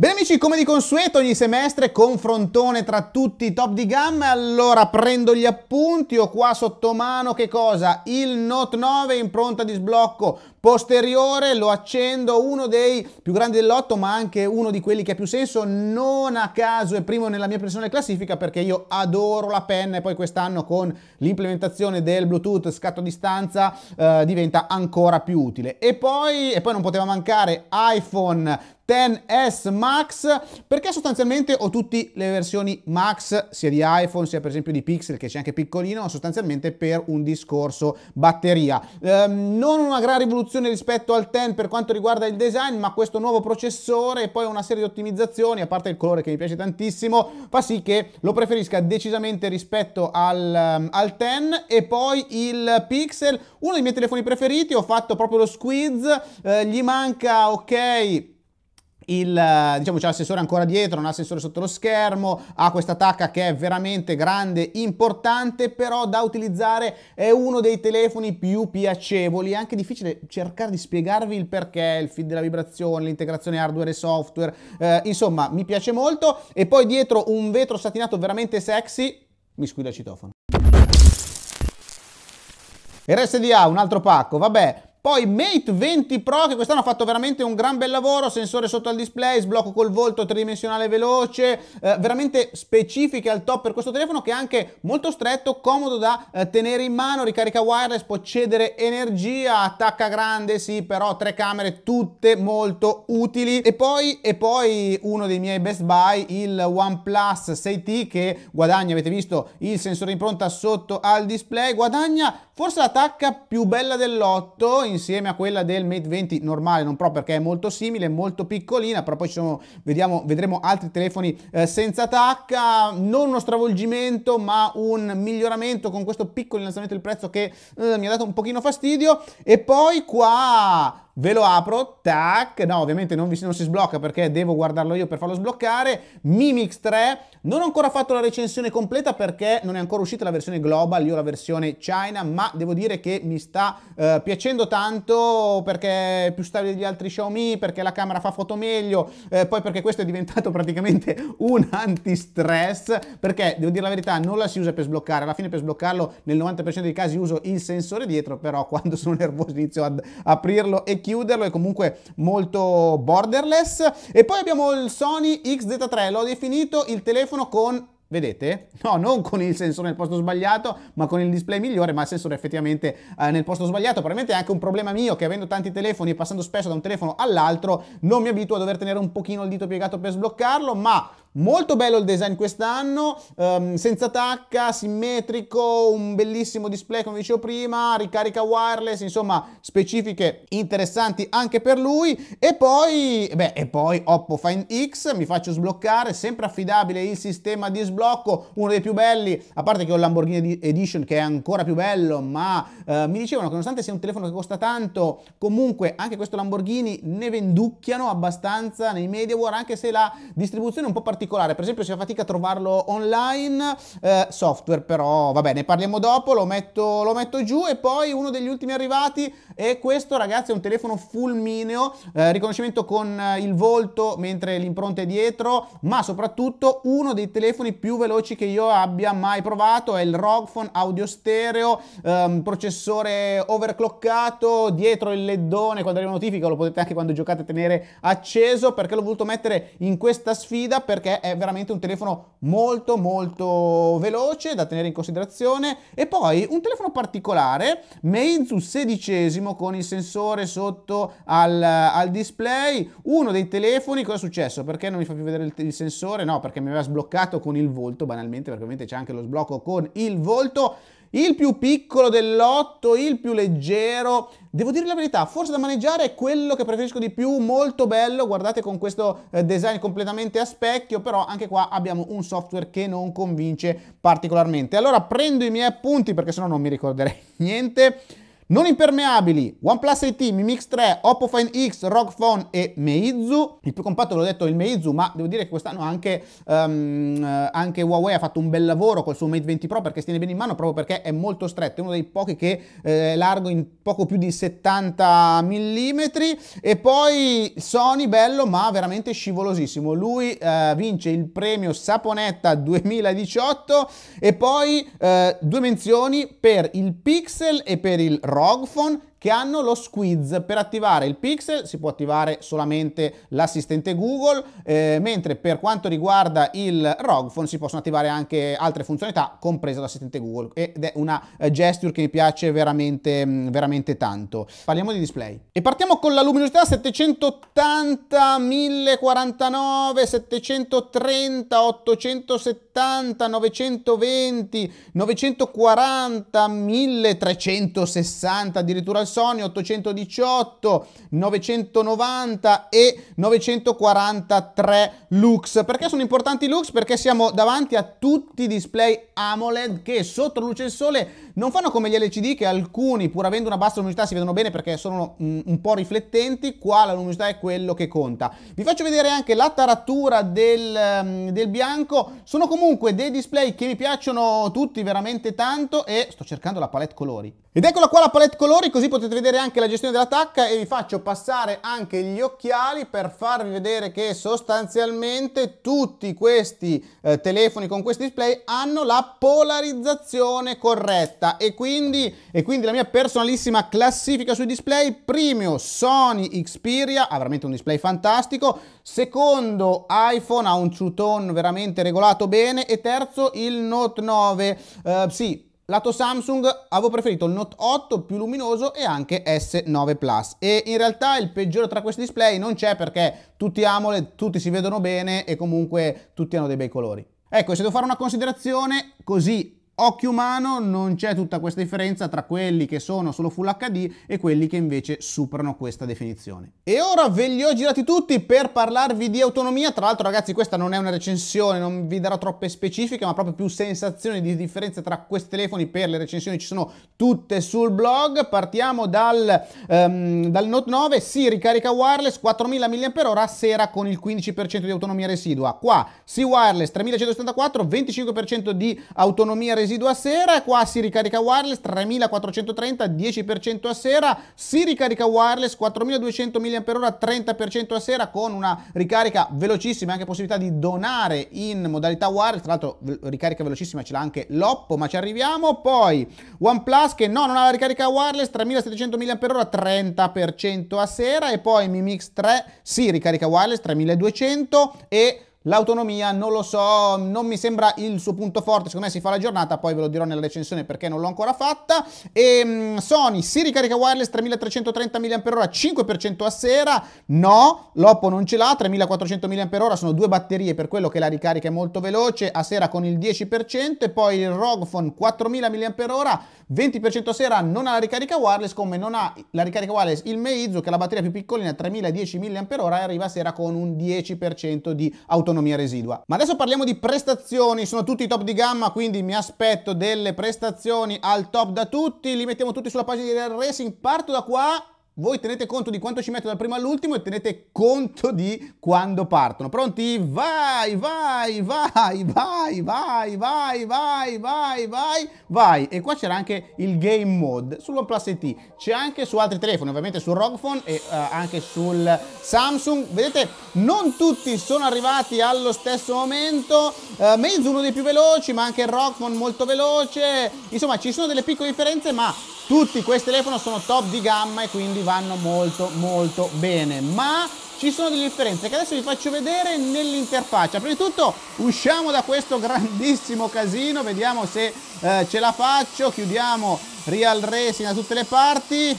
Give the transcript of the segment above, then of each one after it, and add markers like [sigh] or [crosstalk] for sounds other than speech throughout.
Bene amici, come di consueto ogni semestre confrontone tra tutti i top di gamma, allora prendo gli appunti, ho qua sotto mano che cosa? Il Note 9 impronta di sblocco posteriore lo accendo, uno dei più grandi del lotto, ma anche uno di quelli che ha più senso, non a caso è primo nella mia personale classifica perché io adoro la penna e poi quest'anno con l'implementazione del Bluetooth scatto a distanza eh, diventa ancora più utile. E poi, e poi non poteva mancare iPhone XS Max perché sostanzialmente ho tutte le versioni Max sia di iPhone sia per esempio di Pixel che c'è anche piccolino sostanzialmente per un discorso batteria. Eh, non una gran rivoluzione evoluzione rispetto al 10 per quanto riguarda il design, ma questo nuovo processore e poi una serie di ottimizzazioni, a parte il colore che mi piace tantissimo, fa sì che lo preferisca decisamente rispetto al, um, al 10 e poi il Pixel, uno dei miei telefoni preferiti, ho fatto proprio lo squeeze, eh, gli manca, ok il, eh, diciamo, c'è l'assessore ancora dietro, non ha l'assessore sotto lo schermo, ha questa tacca che è veramente grande, importante, però da utilizzare è uno dei telefoni più piacevoli, è anche difficile cercare di spiegarvi il perché, il feed della vibrazione, l'integrazione hardware e software, eh, insomma mi piace molto e poi dietro un vetro satinato veramente sexy, mi squilla il citofono. RSDA, ah, un altro pacco, vabbè, poi Mate 20 Pro che quest'anno ha fatto veramente un gran bel lavoro, sensore sotto al display, sblocco col volto tridimensionale veloce, eh, veramente specifiche al top per questo telefono che è anche molto stretto, comodo da eh, tenere in mano, ricarica wireless, può cedere energia, attacca grande, sì, però tre camere tutte molto utili. E poi, e poi uno dei miei best buy, il OnePlus 6T che guadagna, avete visto, il sensore impronta sotto al display, guadagna forse la tacca più bella dell'8 insieme a quella del Mate 20 normale, non Pro perché è molto simile, molto piccolina, però poi ci sono, vediamo, vedremo altri telefoni eh, senza tacca, non uno stravolgimento ma un miglioramento con questo piccolo innalzamento del prezzo che eh, mi ha dato un pochino fastidio e poi qua ve lo apro, tac, no ovviamente non, vi, non, si sblocca perché devo guardarlo io per farlo sbloccare, Mimix 3, non ho ancora fatto la recensione completa perché non è ancora uscita la versione global, io ho la versione China, ma devo dire che mi sta eh, piacendo tanto perché è più stabile degli altri Xiaomi, perché la camera fa foto meglio, eh, poi perché questo è diventato [laughs] praticamente un antistress, perché devo dire la verità non la si usa per sbloccare, alla fine per sbloccarlo nel 90% dei casi uso il sensore dietro, però quando sono nervoso inizio ad aprirlo e chiuderlo, è comunque molto borderless. E poi abbiamo il Sony XZ3, l'ho definito il telefono con Vedete? No, non con il sensore nel posto sbagliato, ma con il display migliore, ma il sensore effettivamente eh, nel posto sbagliato. Probabilmente è anche un problema mio che avendo tanti telefoni e passando spesso da un telefono all'altro, non mi abituo a dover tenere un pochino il dito piegato per sbloccarlo, ma Molto bello il design quest'anno, ehm, senza tacca, simmetrico, un bellissimo display come dicevo prima, ricarica wireless, insomma specifiche interessanti anche per lui. E poi, beh, e poi Oppo Find X, mi faccio sbloccare, sempre affidabile il sistema di sblocco, uno dei più belli, a parte che ho il Lamborghini Edition che è ancora più bello, ma eh, mi dicevano che nonostante sia un telefono che costa tanto, comunque anche questo Lamborghini ne venducchiano abbastanza nei media war, anche se la distribuzione è un po' particolare particolare, per esempio si fa fatica a trovarlo online, eh, software però, vabbè ne parliamo dopo, lo metto, lo metto, giù e poi uno degli ultimi arrivati è questo ragazzi, è un telefono fulmineo, eh, riconoscimento con eh, il volto mentre l'impronta è dietro, ma soprattutto uno dei telefoni più veloci che io abbia mai provato, è il Rogphone audio stereo, ehm, processore overclockato, dietro il leddone, quando arriva notifica lo potete anche quando giocate tenere acceso perché l'ho voluto mettere in questa sfida perché perché è veramente un telefono molto molto veloce da tenere in considerazione e poi un telefono particolare Meizu XVI con il sensore sotto al, al display uno dei telefoni cosa è successo? perché non mi fa più vedere il, il sensore? no perché mi aveva sbloccato con il volto banalmente perché ovviamente c'è anche lo sblocco con il volto il più piccolo dell'otto, il più leggero. Devo dire la verità, forse da maneggiare è quello che preferisco di più, molto bello, guardate con questo eh, design completamente a specchio, però anche qua abbiamo un software che non convince particolarmente. Allora prendo i miei appunti perché sennò non mi ricorderei [laughs] niente. Non impermeabili, OnePlus 8, Mi Mix 3, Oppo Find X, ROG Phone e Meizu. Il più compatto l'ho detto il Meizu, ma devo dire che quest'anno anche, um, anche Huawei ha fatto un bel lavoro col suo Mate 20 Pro perché si tiene bene in mano proprio perché è molto stretto, è uno dei pochi che eh, è largo in poco più di 70 mm e poi Sony bello ma veramente scivolosissimo. Lui eh, vince il premio Saponetta 2018 e poi eh, due menzioni per il Pixel e per il ROG rågfån che hanno lo squeeze. Per attivare il pixel si può attivare solamente l'assistente Google, eh, mentre per quanto riguarda il ROG phone si possono attivare anche altre funzionalità, compresa l'assistente Google. Ed è una eh, gesture che mi piace veramente, mm, veramente tanto. Parliamo di display. E partiamo con la luminosità 780, 1049, 730, 870, 920, 940, 1360 addirittura il Sony 818, 990 e 943 lux. Perché sono importanti i lux? Perché siamo davanti a tutti i display AMOLED che sotto luce del sole non fanno come gli LCD che alcuni, pur avendo una bassa luminosità, si vedono bene perché sono un, mm, un po' riflettenti, qua la luminosità è quello che conta. Vi faccio vedere anche la taratura del, mm, del bianco, sono comunque dei display che mi piacciono tutti veramente tanto e sto cercando la palette colori. Ed eccola qua la palette colori, così potete vedere anche la gestione della tacca e vi faccio passare anche gli occhiali per farvi vedere che sostanzialmente tutti questi eh, telefoni con questi display hanno la polarizzazione corretta allora, e quindi, e quindi la mia personalissima classifica sui display, primo Sony Xperia, ha veramente un display fantastico, secondo iPhone ha un true tone veramente regolato bene e terzo il Note 9, uh, eh, sì, Lato Samsung avevo preferito il Note 8 più luminoso e anche S9 Plus e in realtà il peggiore tra questi display non c'è perché tutti AMOLED, tutti si vedono bene e comunque tutti hanno dei bei colori. Ecco, se devo fare una considerazione così occhio umano non c'è tutta questa differenza tra quelli che sono solo Full HD e quelli che invece superano questa definizione. E ora ve li ho girati tutti per parlarvi di autonomia, tra l'altro ragazzi questa non è una recensione, non vi darò troppe specifiche, ma proprio più sensazioni di differenza tra questi telefoni per le recensioni ci sono tutte sul blog. Partiamo dal, um, dal Note 9, si ricarica wireless 4000 mAh sera con il 15% di autonomia residua. Qua si wireless 3174, 25% di autonomia residua residuo a sera, qua si ricarica wireless 3430, 10% a sera, si ricarica wireless 4200 mAh, 30% a sera con una ricarica velocissima e anche possibilità di donare in modalità wireless, tra l'altro ricarica velocissima ce l'ha anche l'Oppo, ma ci arriviamo, poi OnePlus che no, non ha la ricarica wireless 3700 mAh, 30% a sera e poi Mi Mix 3 si ricarica wireless 3200 e L'autonomia non lo so, non mi sembra il suo punto forte, secondo me si fa la giornata, poi ve lo dirò nella recensione perché non l'ho ancora fatta. E, ehm, Sony, si ricarica wireless 3330 mAh, 5% a sera, no, l'Oppo non ce l'ha, 3400 mAh sono due batterie per quello che la ricarica è molto veloce, a sera con il 10% e poi il Rogphone 4000 mAh, 20% a sera, non ha la ricarica wireless come non ha la ricarica wireless il Meizu che è la batteria più piccolina 3000-10 mAh e arriva a sera con un 10% di autonomia autonomia residua. Ma adesso parliamo di prestazioni, sono tutti top di gamma, quindi mi aspetto delle prestazioni al top da tutti, li mettiamo tutti sulla pagina di Real Racing, parto da qua voi tenete conto di quanto ci metto dal primo all'ultimo e tenete conto di quando partono. Pronti? Vai, vai, vai, vai, vai, vai, vai, vai, vai, vai. E qua c'era anche il game mode sull'OnePlus T. C'è anche su altri telefoni, ovviamente sul ROG Phone e uh, anche sul Samsung. Vedete, non tutti sono arrivati allo stesso momento. Uh, eh, Meizu uno dei più veloci, ma anche il ROG Phone molto veloce. Insomma, ci sono delle piccole differenze, ma tutti questi telefoni sono top di gamma e quindi va vanno molto molto bene ma ci sono delle differenze che adesso vi faccio vedere nell'interfaccia. Prima di tutto usciamo da questo grandissimo casino, vediamo se eh, ce la faccio, chiudiamo Real Racing da tutte le parti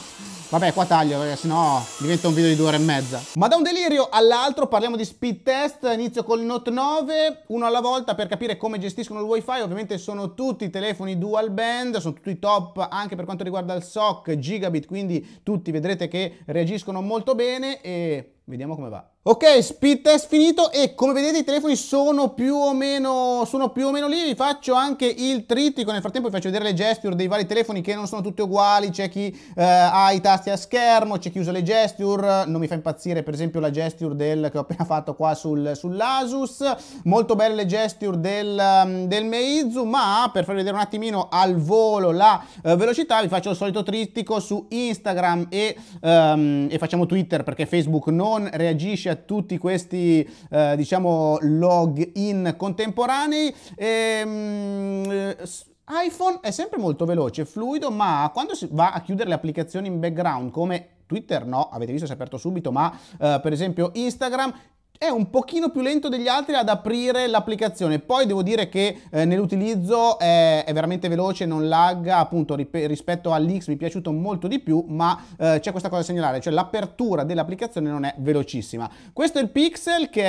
Vabbè, qua taglio perché sennò diventa un video di due ore e mezza. Ma da un delirio all'altro parliamo di speed test. Inizio col Note 9, uno alla volta per capire come gestiscono il wifi. Ovviamente sono tutti telefoni dual band, sono tutti top anche per quanto riguarda il SOC, gigabit, quindi tutti vedrete che reagiscono molto bene e vediamo come va. Ok, speed test finito e come vedete i telefoni sono più o meno, più o meno lì, vi faccio anche il trittico, nel frattempo vi faccio vedere le gesture dei vari telefoni che non sono tutte uguali, c'è chi eh, ha i tasti a schermo, c'è chi usa le gesture, non mi fa impazzire per esempio la gesture del, che ho appena fatto qua sul, sull'Asus, molto belle le gesture del, mm, del, Meizu, ma per farvi vedere un attimino al volo la eh, velocità vi faccio il solito trittico su Instagram e, ehm, e facciamo Twitter perché Facebook non reagisce a tutti questi eh, diciamo login contemporanei. E, ehm, mh, eh, iPhone è sempre molto veloce, fluido, ma quando si va a chiudere le applicazioni in background come Twitter no, avete visto si è aperto subito, ma eh, per esempio Instagram è un pochino più lento degli altri ad aprire l'applicazione. Poi devo dire che eh, nell'utilizzo è, è, veramente veloce, non lagga, appunto rip- rispetto all'X mi è piaciuto molto di più, ma eh, c'è questa cosa da segnalare, cioè l'apertura dell'applicazione non è velocissima. Questo è il Pixel che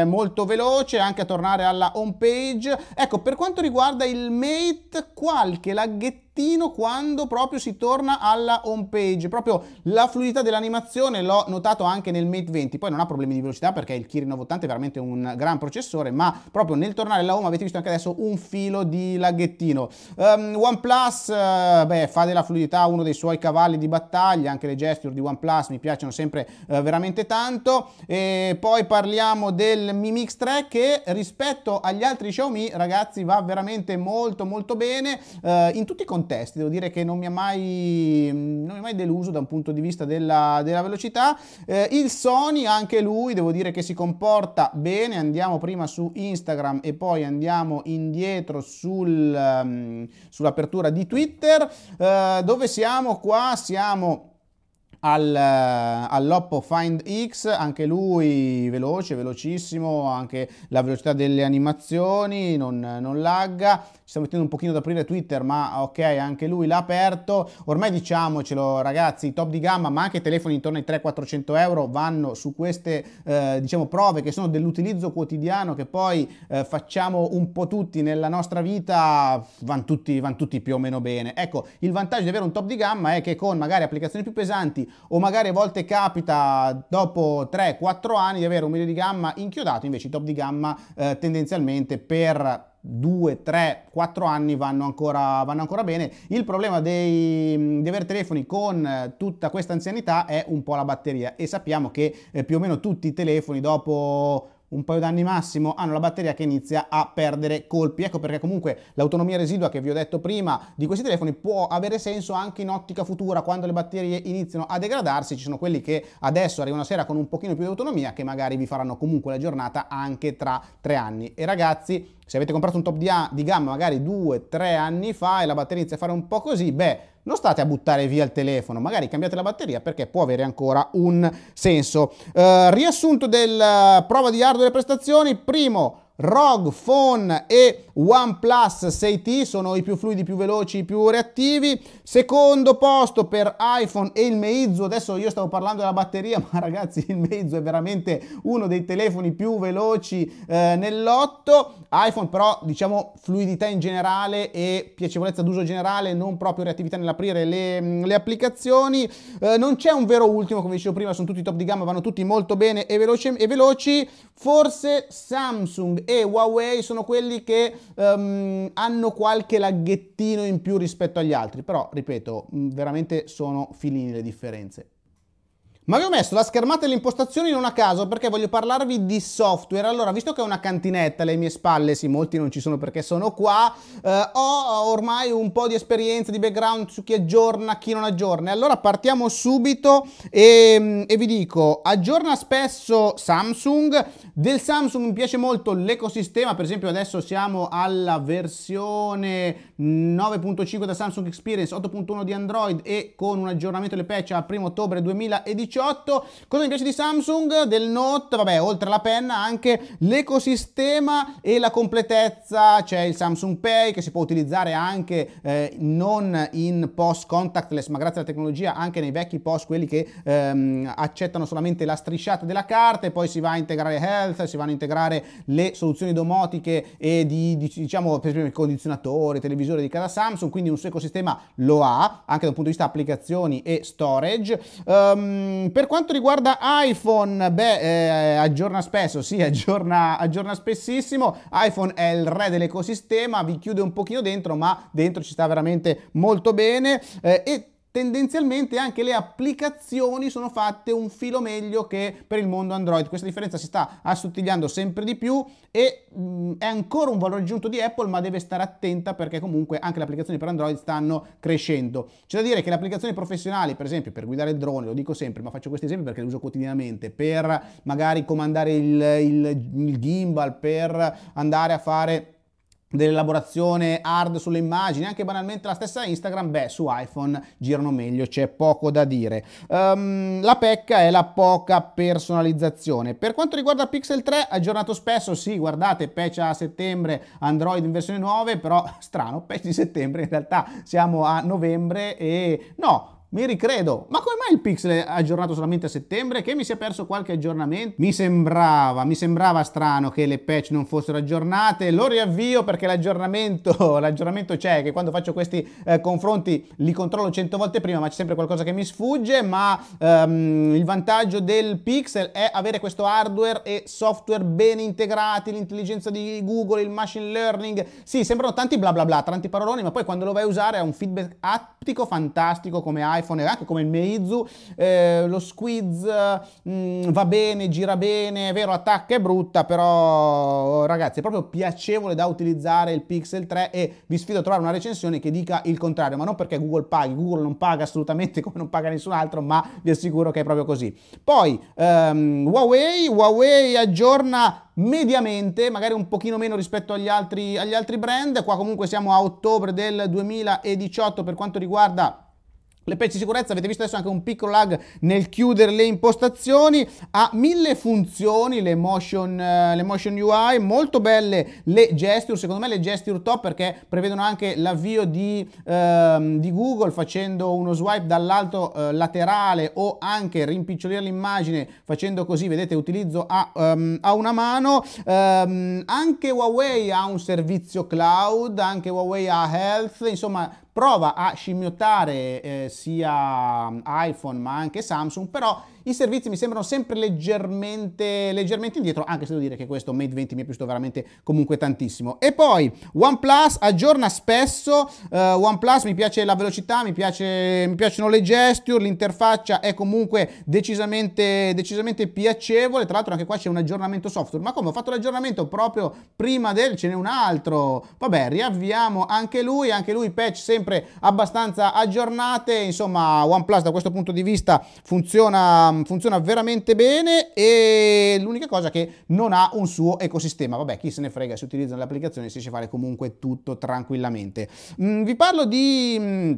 è molto veloce, anche a tornare alla home page. Ecco, per quanto riguarda il Mate, qualche laghettina pochettino quando proprio si torna alla home page, proprio la fluidità dell'animazione l'ho notato anche nel Mate 20, poi non ha problemi di velocità perché il Kirin 980 è veramente un gran processore, ma proprio nel tornare alla home avete visto anche adesso un filo di laghettino. Um, OnePlus eh, beh, fa della fluidità uno dei suoi cavalli di battaglia, anche le gesture di OnePlus mi piacciono sempre uh, veramente tanto, e poi parliamo del Mi Mix 3 che rispetto agli altri Xiaomi ragazzi va veramente molto molto bene uh, in tutti i contesti contesti. Devo dire che non mi ha mai, mm, non mi mai deluso da un punto di vista della, della velocità. Eh, il Sony, anche lui, devo dire che si comporta bene. Andiamo prima su Instagram e poi andiamo indietro sul, um, sull'apertura di Twitter. Eh, dove siamo qua? Siamo al, eh, all'Oppo Find X, anche lui veloce, velocissimo, anche la velocità delle animazioni non, non lagga, sta mettendo un pochino ad aprire Twitter, ma ok, anche lui l'ha aperto. Ormai diciamocelo, ragazzi, top di gamma, ma anche telefoni intorno ai 300-400 euro vanno su queste eh, diciamo prove che sono dell'utilizzo quotidiano che poi eh, facciamo un po' tutti nella nostra vita, vanno tutti, van tutti più o meno bene. Ecco, il vantaggio di avere un top di gamma è che con magari applicazioni più pesanti o magari a volte capita dopo 3-4 anni di avere un medio di gamma inchiodato, invece i top di gamma eh, tendenzialmente per 2, 3, 4 anni vanno ancora, vanno ancora bene. Il problema dei, di avere telefoni con eh, tutta questa anzianità è un po' la batteria e sappiamo che eh, più o meno tutti i telefoni dopo un paio d'anni massimo hanno la batteria che inizia a perdere colpi. Ecco perché comunque l'autonomia residua che vi ho detto prima di questi telefoni può avere senso anche in ottica futura quando le batterie iniziano a degradarsi. Ci sono quelli che adesso arrivano a sera con un pochino più di autonomia che magari vi faranno comunque la giornata anche tra tre anni. E ragazzi, se avete comprato un top di, a, di gamma magari due, tre anni fa e la batteria inizia a fare un po' così, beh non state a buttare via il telefono, magari cambiate la batteria perché può avere ancora un senso. Eh, riassunto della eh, prova di hardware e prestazioni, primo ROG Phone e OnePlus 6T sono i più fluidi, più veloci, i più reattivi. Secondo posto per iPhone e il Meizu. Adesso io stavo parlando della batteria, [laughs] ma ragazzi, il Meizu è veramente uno dei telefoni più veloci eh, nell'otto. iPhone però, diciamo, fluidità in generale e piacevolezza d'uso generale, non proprio reattività nell'aprire le, mm, le applicazioni. Eh, non c'è un vero ultimo, come dicevo prima, sono tutti top di gamma, vanno tutti molto bene e veloci. E veloci. Forse Samsung e e Huawei sono quelli che um, hanno qualche laghettino in più rispetto agli altri, però ripeto, veramente sono filini le differenze. Ma vi ho messo la schermata e le impostazioni non a caso perché voglio parlarvi di software. Allora, visto che ho una cantinetta alle mie spalle, sì, molti non ci sono perché sono qua, eh, ho ormai un po' di esperienza, di background su chi aggiorna, chi non aggiorna. Allora partiamo subito e, e vi dico, aggiorna spesso Samsung. Del Samsung mi piace molto l'ecosistema, per esempio adesso siamo alla versione 9.5 da Samsung Experience, 8.1 di Android e con un aggiornamento delle patch a 1 ottobre 2019 18. Cosa mi piace di Samsung? Del Note, vabbè, oltre alla penna anche l'ecosistema e la completezza. C'è il Samsung Pay che si può utilizzare anche eh, non in post contactless, ma grazie alla tecnologia anche nei vecchi post, quelli che ehm, accettano solamente la strisciata della carta e poi si va a integrare health, si vanno a integrare le soluzioni domotiche e di, di diciamo per esempio il condizionatore, il televisore di casa Samsung, quindi un suo ecosistema lo ha anche dal punto di vista applicazioni e storage. Um, Ehm, per quanto riguarda iPhone, beh, eh, aggiorna spesso, sì, aggiorna, aggiorna spessissimo. iPhone è il re dell'ecosistema, vi chiude un pochino dentro, ma dentro ci sta veramente molto bene. Eh, e tendenzialmente anche le applicazioni sono fatte un filo meglio che per il mondo Android. Questa differenza si sta assottigliando sempre di più e mh, mm, è ancora un valore aggiunto di Apple, ma deve stare attenta perché comunque anche le applicazioni per Android stanno crescendo. C'è da dire che le applicazioni professionali, per esempio per guidare il drone, lo dico sempre, ma faccio questi esempi perché li uso quotidianamente, per magari comandare il, il, il gimbal, per andare a fare dell'elaborazione hard sulle immagini, anche banalmente la stessa Instagram, beh, su iPhone girano meglio, c'è poco da dire. Um, la pecca è la poca personalizzazione. Per quanto riguarda Pixel 3, aggiornato spesso, sì, guardate, patch a settembre, Android in versione 9, però [laughs] strano, patch di settembre, in realtà siamo a novembre e no, mi ricredo. Ma come mai il Pixel è aggiornato solamente a settembre? Che mi si è perso qualche aggiornamento? Mi sembrava, mi sembrava strano che le patch non fossero aggiornate. Lo riavvio perché l'aggiornamento, [laughs] l'aggiornamento c'è, che quando faccio questi eh, confronti li controllo 100 volte prima, ma c'è sempre qualcosa che mi sfugge. Ma ehm, il vantaggio del Pixel è avere questo hardware e software ben integrati, l'intelligenza di Google, il machine learning. Sì, sembrano tanti bla bla bla, tanti paroloni, ma poi quando lo vai a usare ha un feedback attico fantastico come iPhone iPhone Rack come il Meizu, eh, lo Squiz mm, va bene, gira bene, è vero attacca è brutta, però oh, ragazzi è proprio piacevole da utilizzare il Pixel 3 e vi sfido a trovare una recensione che dica il contrario, ma non perché Google paghi, Google non paga assolutamente [laughs] come non paga nessun altro, ma vi assicuro che è proprio così. Poi ehm, Huawei, Huawei aggiorna mediamente, magari un pochino meno rispetto agli altri, agli altri brand, qua comunque siamo a ottobre del 2018 per quanto riguarda le patch di sicurezza, avete visto adesso anche un piccolo lag nel chiudere le impostazioni, ha mille funzioni le motion, eh, le motion UI, molto belle le gesture, secondo me le gesture top perché prevedono anche l'avvio di, uh, di, Google facendo uno swipe dall'alto uh, laterale o anche rimpicciolire l'immagine facendo così, vedete utilizzo a, um, a una mano, um, anche Huawei ha un servizio cloud, anche Huawei ha health, insomma prova a scimmiottare eh, sia iPhone ma anche Samsung, però i servizi mi sembrano sempre leggermente, leggermente indietro, anche se devo dire che questo Mate 20 mi è piaciuto veramente comunque tantissimo. E poi OnePlus aggiorna spesso, uh, OnePlus mi piace la velocità, mi, piace, mi piacciono le gesture, l'interfaccia è comunque decisamente, decisamente piacevole, tra l'altro anche qua c'è un aggiornamento software, ma come ho fatto l'aggiornamento proprio prima del ce n'è un altro, vabbè riavviamo anche lui, anche lui patch sempre abbastanza aggiornate, insomma OnePlus da questo punto di vista funziona Ehm, funziona, veramente bene e l'unica cosa che non ha un suo ecosistema. Vabbè, chi se ne frega, si utilizzano le applicazioni, si riesce a fare comunque tutto tranquillamente. Mm, vi parlo di, mm,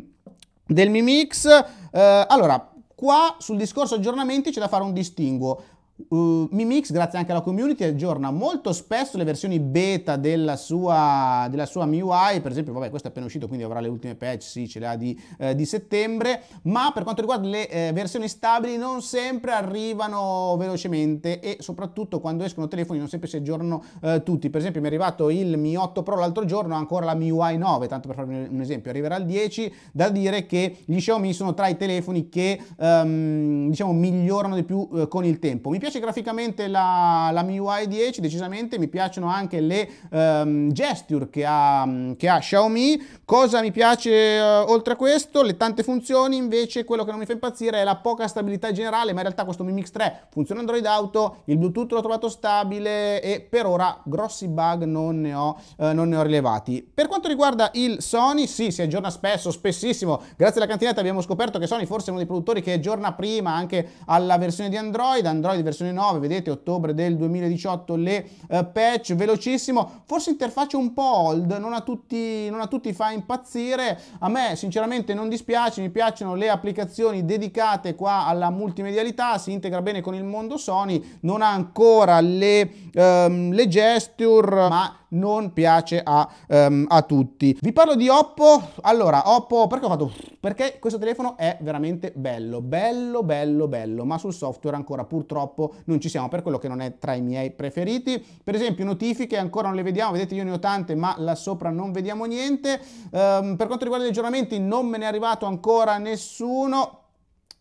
del Mi Mix. Eh, allora, qua sul discorso aggiornamenti c'è da fare un distinguo. Uh, Mix, grazie anche alla community, aggiorna molto spesso le versioni beta della sua, della sua MIUI, per esempio, vabbè, questo è appena uscito, quindi avrà le ultime patch, sì, ce le ha di, eh, di settembre, ma per quanto riguarda le eh, versioni stabili non sempre arrivano velocemente e soprattutto quando escono telefoni non sempre si aggiornano eh, tutti, per esempio mi è arrivato il Mi 8 Pro l'altro giorno, ancora la MIUI 9, tanto per farvi un esempio, arriverà il 10, da dire che gli Xiaomi sono tra i telefoni che, ehm, diciamo, migliorano di più eh, con il tempo. Mi piace graficamente la, la MIUI 10, decisamente mi piacciono anche le um, gesture che ha, che ha, Xiaomi. Cosa mi piace uh, oltre a questo? Le tante funzioni, invece quello che non mi fa impazzire è la poca stabilità generale, ma in realtà questo Mi Mix 3 funziona Android Auto, il Bluetooth l'ho trovato stabile e per ora grossi bug non ne ho, uh, non ne ho rilevati. Per quanto riguarda il Sony, sì, si aggiorna spesso, spessissimo, grazie alla cantinetta abbiamo scoperto che Sony forse è uno dei produttori che aggiorna prima anche alla versione di Android, Android versione versione 9, vedete ottobre del 2018 le eh, patch, velocissimo, forse interfaccia un po' old, non a, tutti, non a tutti fa impazzire, a me sinceramente non dispiace, mi piacciono le applicazioni dedicate qua alla multimedialità, si integra bene con il mondo Sony, non ha ancora le, ehm, le gesture, ma non piace a, um, a, tutti. Vi parlo di Oppo, allora Oppo perché ho fatto? Perché questo telefono è veramente bello, bello, bello, bello, ma sul software ancora purtroppo purtroppo non ci siamo per quello che non è tra i miei preferiti. Per esempio notifiche ancora non le vediamo, vedete io ne ho tante ma là sopra non vediamo niente. Um, per quanto riguarda gli aggiornamenti non me ne è arrivato ancora nessuno,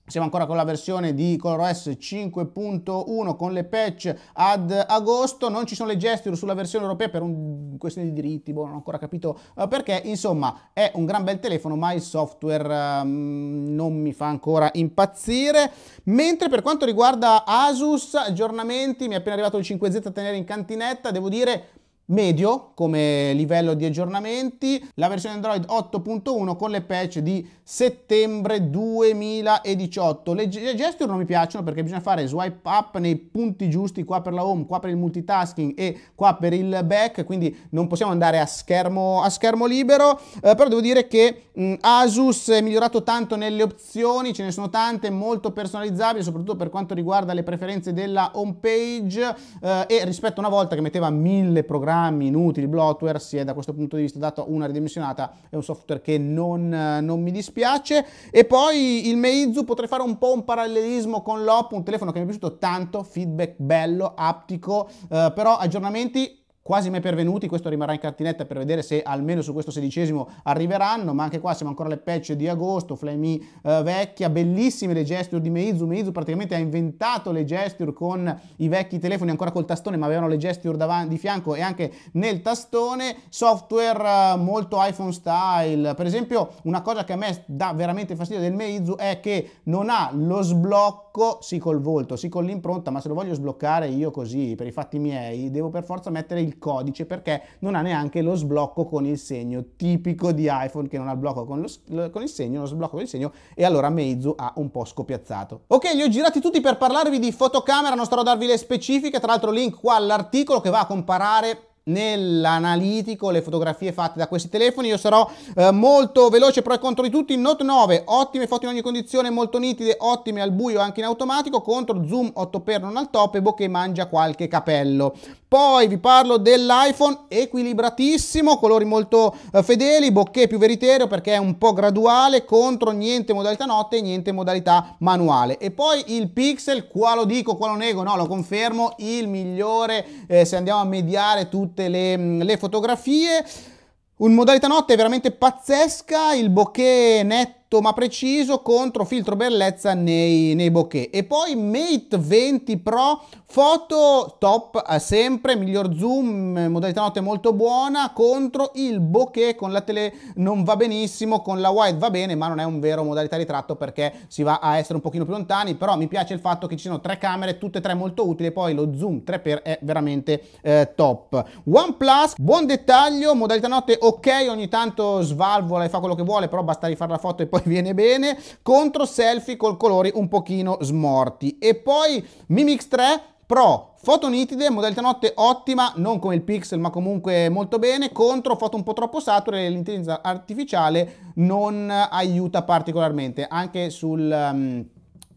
siamo ancora con la versione di ColorOS 5.1 con le patch ad agosto, non ci sono le gesture sulla versione europea per un... questione di diritti, boh, non ho ancora capito eh, perché, insomma è un gran bel telefono ma il software um, non mi fa ancora impazzire. Mentre per quanto riguarda Asus, aggiornamenti, mi è appena arrivato il 5Z a tenere in cantinetta, devo dire medio come livello di aggiornamenti, la versione Android 8.1 con le patch di settembre 2018. Le gesture non mi piacciono perché bisogna fare swipe up nei punti giusti qua per la home, qua per il multitasking e qua per il back, quindi non possiamo andare a schermo, a schermo libero, eh, però devo dire che mh, Asus è migliorato tanto nelle opzioni, ce ne sono tante, molto personalizzabili, soprattutto per quanto riguarda le preferenze della home page eh, e rispetto a una volta che metteva mille programmi programmi inutili, bloatware, si è da questo punto di vista dato una ridimensionata, è un software che non, eh, non mi dispiace. E poi il Meizu potrei fare un po' un parallelismo con l'OP, un telefono che mi è piaciuto tanto, feedback bello, aptico, eh, però aggiornamenti quasi mai pervenuti, questo rimarrà in cartinetta per vedere se almeno su questo sedicesimo arriveranno, ma anche qua siamo ancora alle patch di agosto, Flamey eh, vecchia, bellissime le gesture di Meizu, Meizu praticamente ha inventato le gesture con i vecchi telefoni ancora col tastone, ma avevano le gesture davanti, di fianco e anche nel tastone, software eh, molto iPhone style, per esempio una cosa che a me dà veramente fastidio del Meizu è che non ha lo sblocco blocco sì col volto, sì con l'impronta, ma se lo voglio sbloccare io così per i fatti miei, devo per forza mettere il codice perché non ha neanche lo sblocco con il segno, tipico di iPhone che non ha il blocco con, lo, con il segno, lo sblocco con il segno e allora Meizu ha un po' scopiazzato. Ok, li ho girati tutti per parlarvi di fotocamera, non starò a darvi le specifiche, tra l'altro link qua all'articolo che va a comparare nell'analitico le fotografie fatte da questi telefoni io sarò eh, molto veloce però contro di tutti Note 9 ottime foto in ogni condizione molto nitide ottime al buio anche in automatico contro zoom 8x non al top e bokeh mangia qualche capello poi vi parlo dell'iPhone, equilibratissimo, colori molto eh, fedeli, bocchè più veritiero perché è un po' graduale, contro niente modalità notte e niente modalità manuale. E poi il Pixel, qua lo dico, qua lo nego, no, lo confermo, il migliore eh, se andiamo a mediare tutte le, mm, le fotografie. Un modalità notte veramente pazzesca, il bokeh netto ma preciso contro filtro bellezza nei, nei bokeh e poi Mate 20 Pro foto top eh, sempre miglior zoom eh, modalità notte molto buona contro il bokeh con la tele non va benissimo con la wide va bene ma non è un vero modalità ritratto perché si va a essere un pochino più lontani però mi piace il fatto che ci siano tre camere tutte e tre molto utili e poi lo zoom 3x è veramente eh, top OnePlus buon dettaglio modalità notte ok ogni tanto svalvola e fa quello che vuole però basta rifare la foto e poi [laughs] viene bene, contro selfie col colori un pochino smorti. E poi Mimix 3 Pro Foto nitide, modalità notte ottima, non come il Pixel ma comunque molto bene, contro foto un po' troppo sature e l'intelligenza artificiale non aiuta particolarmente, anche sul... Um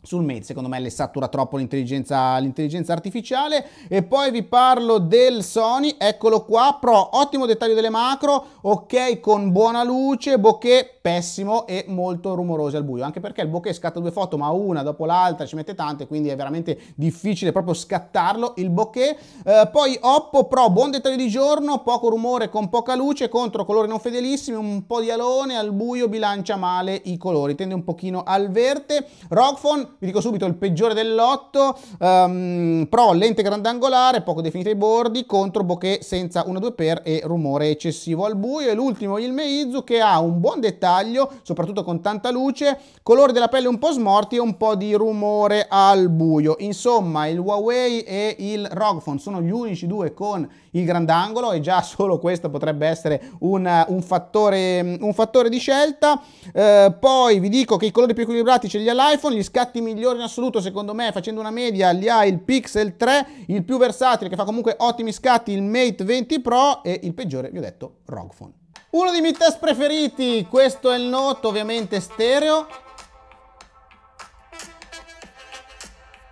sul Mate, secondo me le satura troppo l'intelligenza, l'intelligenza, artificiale. E poi vi parlo del Sony, eccolo qua, Pro, ottimo dettaglio delle macro, ok con buona luce, bokeh pessimo e molto rumoroso al buio, anche perché il bokeh scatta due foto ma una dopo l'altra, ci mette tante, quindi è veramente difficile proprio scattarlo il bokeh. Eh, poi Oppo Pro, buon dettaglio di giorno, poco rumore con poca luce, contro colori non fedelissimi, un po' di alone, al buio bilancia male i colori, tende un pochino al verde. Rockphone vi dico subito il peggiore dell'otto, um, pro lente grandangolare, poco definita ai bordi, contro bokeh senza 1 2 per e rumore eccessivo al buio e l'ultimo il Meizu che ha un buon dettaglio, soprattutto con tanta luce, colore della pelle un po' smorti e un po' di rumore al buio. Insomma il Huawei e il ROG Phone sono gli unici due con il grandangolo e già [laughs] solo questo potrebbe essere un, un, fattore, un fattore, di scelta. Eh, poi vi dico che i colori più equilibrati ce li ha l'iPhone, gli scatti migliore in assoluto secondo me facendo una media li ha il Pixel 3, il più versatile che fa comunque ottimi scatti il Mate 20 Pro e il peggiore vi ho detto ROG Phone. Uno dei miei test preferiti, questo è il Note ovviamente stereo,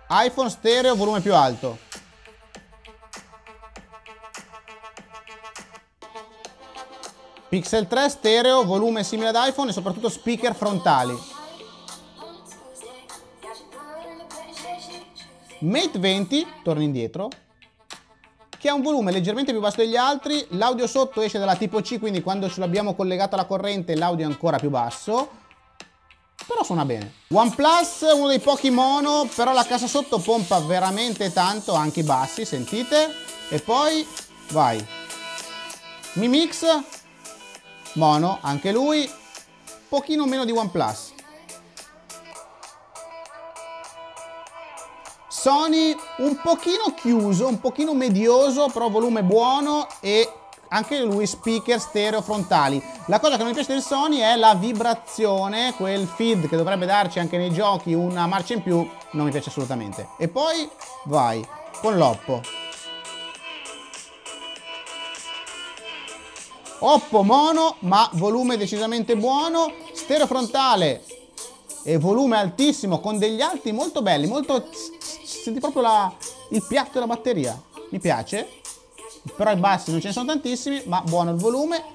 iPhone stereo volume più alto. Pixel 3 stereo, volume simile ad iPhone e soprattutto speaker frontali. Mate 20, torna indietro, che ha un volume leggermente più basso degli altri, l'audio sotto esce dalla tipo C, quindi quando ce l'abbiamo collegato alla corrente l'audio è ancora più basso, però suona bene. OnePlus, uno dei pochi mono, però la cassa sotto pompa veramente tanto, anche i bassi, sentite. E poi, vai. Mi Mix, mono, anche lui, pochino meno di OnePlus. Sony un pochino chiuso, un pochino medioso, però volume buono e anche lui speaker stereo frontali. La cosa che non mi piace del Sony è la vibrazione, quel feed che dovrebbe darci anche nei giochi una marcia in più, non mi piace assolutamente. E poi vai con l'Oppo. Oppo mono, ma volume decisamente buono, stereo frontale e volume altissimo con degli alti molto belli, molto senti proprio la, il piatto della batteria. Mi piace, però i bassi non ce ne sono tantissimi, ma buono il volume.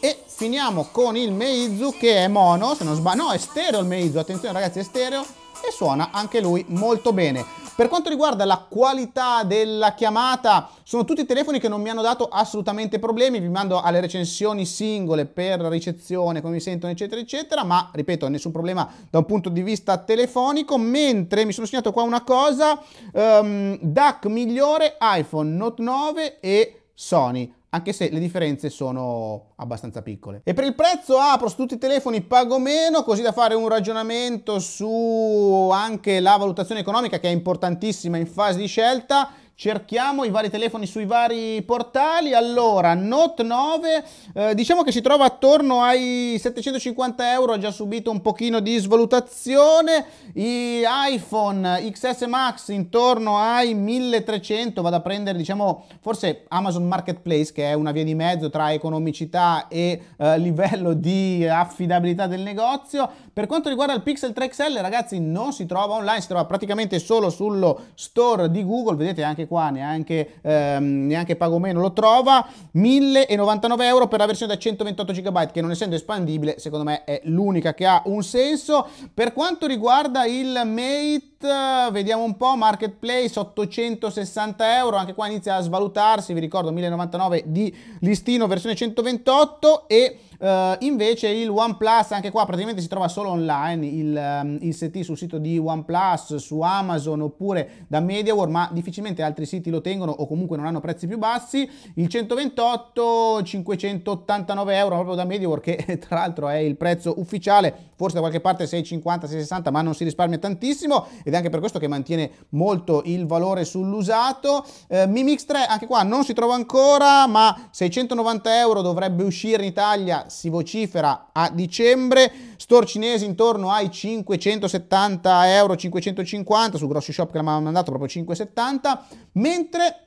E finiamo con il Meizu che è mono, se non sbaglio, no è stereo il Meizu, attenzione ragazzi è stereo e suona anche lui molto bene. Per quanto riguarda la qualità della chiamata, sono tutti telefoni che non mi hanno dato assolutamente problemi, vi mando alle recensioni singole per ricezione, come mi sentono, eccetera, eccetera, ma ripeto, nessun problema da un punto di vista telefonico, mentre mi sono segnato qua una cosa, um, DAC migliore, iPhone Note 9 e Sony anche se le differenze sono abbastanza piccole. E per il prezzo apro su tutti i telefoni, pago meno, così da fare un ragionamento su anche la valutazione economica che è importantissima in fase di scelta Cerchiamo i vari telefoni sui vari portali. Allora, Note 9, eh, diciamo che si trova attorno ai 750 euro, ha già subito un pochino di svalutazione. I iPhone XS Max intorno ai 1300, vado a prendere diciamo forse Amazon Marketplace che è una via di mezzo tra economicità e eh, livello di affidabilità del negozio. Per quanto riguarda il Pixel 3 XL ragazzi non si trova online, si trova praticamente solo sullo store di Google, vedete anche anche qua neanche, ehm, neanche pago meno lo trova, 1099 euro per la versione da 128 GB che non essendo espandibile secondo me è l'unica che ha un senso. Per quanto riguarda il Mate vediamo un po', marketplace 860 euro, anche qua inizia a svalutarsi, vi ricordo 1099 di listino versione 128 e Uh, invece il OnePlus, anche qua praticamente si trova solo online, il, um, il ST sul sito di OnePlus, su Amazon oppure da MediaWare, ma difficilmente altri siti lo tengono o comunque non hanno prezzi più bassi. Il 128, 589 euro proprio da MediaWare, che [laughs] tra l'altro è il prezzo ufficiale forse da qualche parte 6,50, 6,60, ma non si risparmia tantissimo ed è anche per questo che mantiene molto il valore sull'usato. Eh, Mi Mix 3 anche qua non si trova ancora, ma 690 euro dovrebbe uscire in Italia, si vocifera a dicembre. Store cinese intorno ai 570 euro, 550 su grossi shop che l'hanno mandato proprio 570, mentre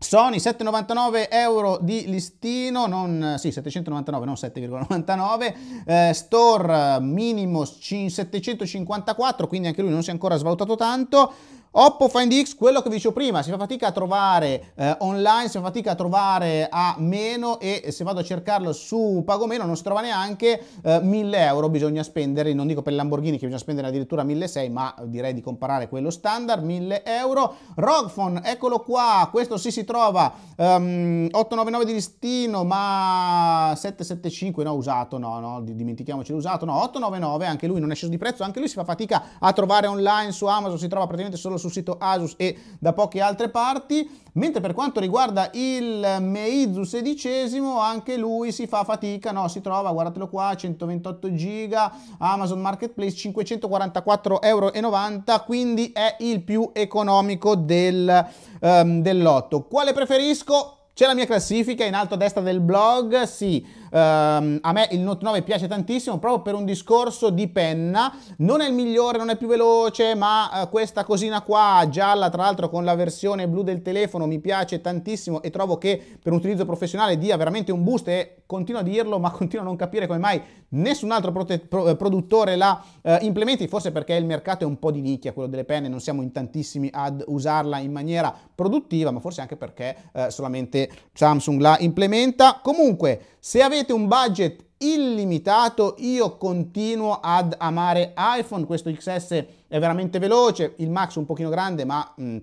Sony 7,99 euro di listino, non, sì 799 non 7,99, eh, store eh, minimo 754 quindi anche lui non si è ancora svalutato tanto, Oppo Find X, quello che vi dicevo prima, si fa fatica a trovare eh, online, si fa fatica a trovare a meno e se vado a cercarlo su Pagomeno non si trova neanche eh, 1000 euro, bisogna spendere, non dico per il Lamborghini che bisogna spendere addirittura 1600, ma direi di comparare quello standard, 1000 euro. Rogphone, eccolo qua, questo sì si trova, um, ehm, 899 di listino, ma 775 no usato, no, no, dimentichiamoci l'usato, no, 899 anche lui non è sceso di prezzo, anche lui si fa fatica a trovare online su Amazon, si trova praticamente solo sul sito Asus e da poche altre parti, mentre per quanto riguarda il Meizu XVI anche lui si fa fatica, no? si trova, guardatelo qua, 128 giga, Amazon Marketplace 544,90 euro, quindi è il più economico del, um, ehm, del lotto. Quale preferisco? C'è la mia classifica in alto a destra del blog, sì. Ehm, a me il Note 9 piace tantissimo proprio per un discorso di penna, non è il migliore, non è più veloce, ma eh, questa cosina qua gialla, tra l'altro con la versione blu del telefono mi piace tantissimo e trovo che per un utilizzo professionale dia veramente un boost e continuo a dirlo, ma [laughs] continuo a non capire come mai nessun altro pro- eh, produttore la eh, implementi, forse perché il mercato è un po' di nicchia, quello delle penne, non siamo in tantissimi ad usarla in maniera produttiva, ma forse anche perché eh, solamente Samsung la implementa. Comunque, se avete avete un budget illimitato, io continuo ad amare iPhone, questo XS è veramente veloce, il Max un pochino grande ma mh, mm,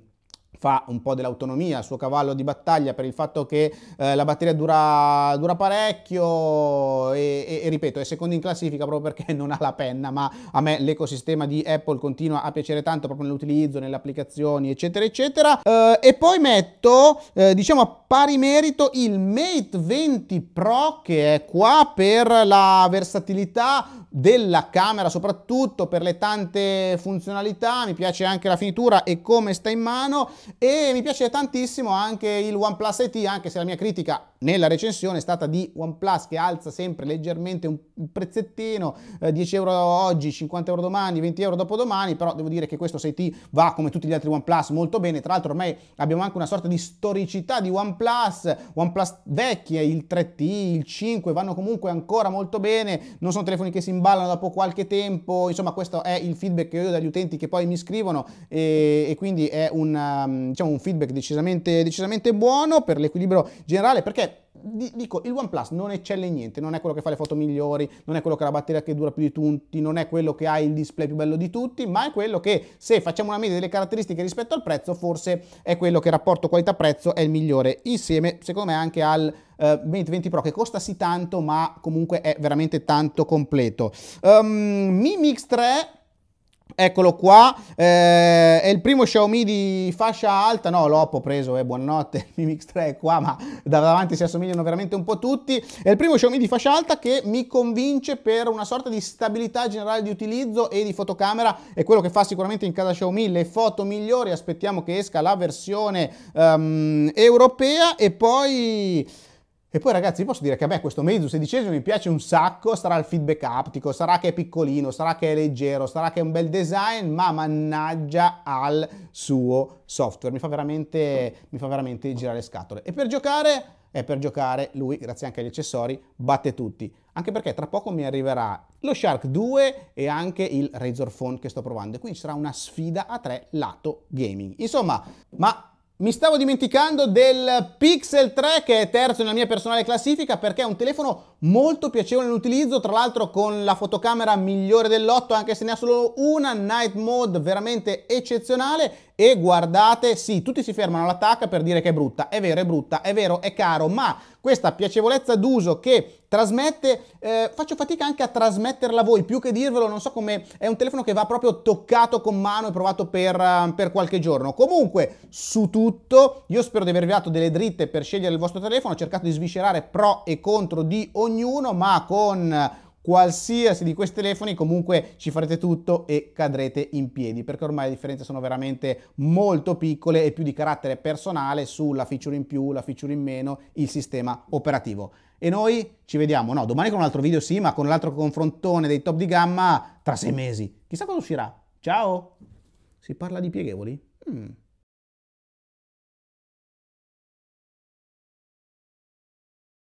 fa un po' dell'autonomia, il suo cavallo di battaglia per il fatto che eh, la batteria dura, dura parecchio e, e, e, ripeto è secondo in classifica proprio perché [laughs] non ha la penna ma a me l'ecosistema di Apple continua a piacere tanto proprio nell'utilizzo, nelle applicazioni eccetera eccetera eh, e poi metto eh, diciamo a pari merito il Mate 20 Pro che è qua per la versatilità della camera soprattutto per le tante funzionalità mi piace anche la finitura e come sta in mano e mi piace tantissimo anche il OnePlus IT, anche se la mia critica nella recensione è stata di OnePlus che alza sempre leggermente un prezzettino, eh, 10 euro oggi, 50 euro domani, 20 euro dopodomani, però devo dire che questo 6T va come tutti gli altri OnePlus molto bene, tra l'altro ormai abbiamo anche una sorta di storicità di OnePlus, OnePlus vecchie, il 3T, il 5 vanno comunque ancora molto bene, non sono telefoni che si imballano dopo qualche tempo, insomma questo è il feedback che io ho dagli utenti che poi mi scrivono e, e quindi è una, um, diciamo, un feedback decisamente, decisamente buono per l'equilibrio generale perché dico, il OnePlus non eccelle in niente, non è quello che fa le foto migliori, non è quello che ha la batteria che dura più di tutti, non è quello che ha il display più bello di tutti, ma è quello che se facciamo una media delle caratteristiche rispetto al prezzo, forse è quello che rapporto qualità-prezzo è il migliore, insieme secondo me anche al Uh, eh, 20 Pro che costa sì tanto ma comunque è veramente tanto completo. Um, Mi Mix 3 Eccolo qua, eh, è il primo Xiaomi di fascia alta, no l'Oppo preso, eh, buonanotte, il [laughs] Mi Mix 3 è qua ma da davanti si assomigliano veramente un po' tutti, è il primo Xiaomi di fascia alta che mi convince per una sorta di stabilità generale di utilizzo e di fotocamera, è quello che fa sicuramente in casa Xiaomi le foto migliori, aspettiamo che esca la versione um, europea e poi e poi ragazzi posso dire che a me questo mezzo sedicesimo mi piace un sacco, sarà il feedback aptico, sarà che è piccolino, sarà che è leggero, sarà che è un bel design, ma mannaggia al suo software, mi fa veramente, mi fa veramente girare le scatole. E per giocare, eh, per giocare lui, grazie anche agli accessori, batte tutti. Anche perché tra poco mi arriverà lo Shark 2 e anche il Razor Phone che sto provando, e quindi sarà una sfida a tre lato gaming. Insomma, ma mi stavo dimenticando del Pixel 3 che è terzo nella mia personale classifica perché è un telefono molto piacevole in utilizzo, tra l'altro con la fotocamera migliore dell'otto anche se ne ha solo una, night mode veramente eccezionale e guardate, sì, tutti si fermano all'attacca per dire che è brutta, è vero, è brutta, è vero, è caro, ma questa piacevolezza d'uso che trasmette, eh, faccio fatica anche a trasmetterla a voi, più che dirvelo, non so come, è un telefono che va proprio toccato con mano e provato per, eh, per qualche giorno. Comunque, su tutto, io spero di avervi dato delle dritte per scegliere il vostro telefono, ho cercato di sviscerare pro e contro di ognuno, ma con qualsiasi di questi telefoni, comunque ci farete tutto e cadrete in piedi, perché ormai le differenze sono veramente molto piccole e più di carattere personale sulla feature in più, la feature in meno, il sistema operativo. E noi ci vediamo, no, domani con un altro video sì, ma con l'altro confrontone dei top di gamma tra sei mesi. Chissà cosa uscirà. Ciao! Si parla di pieghevoli? Mm.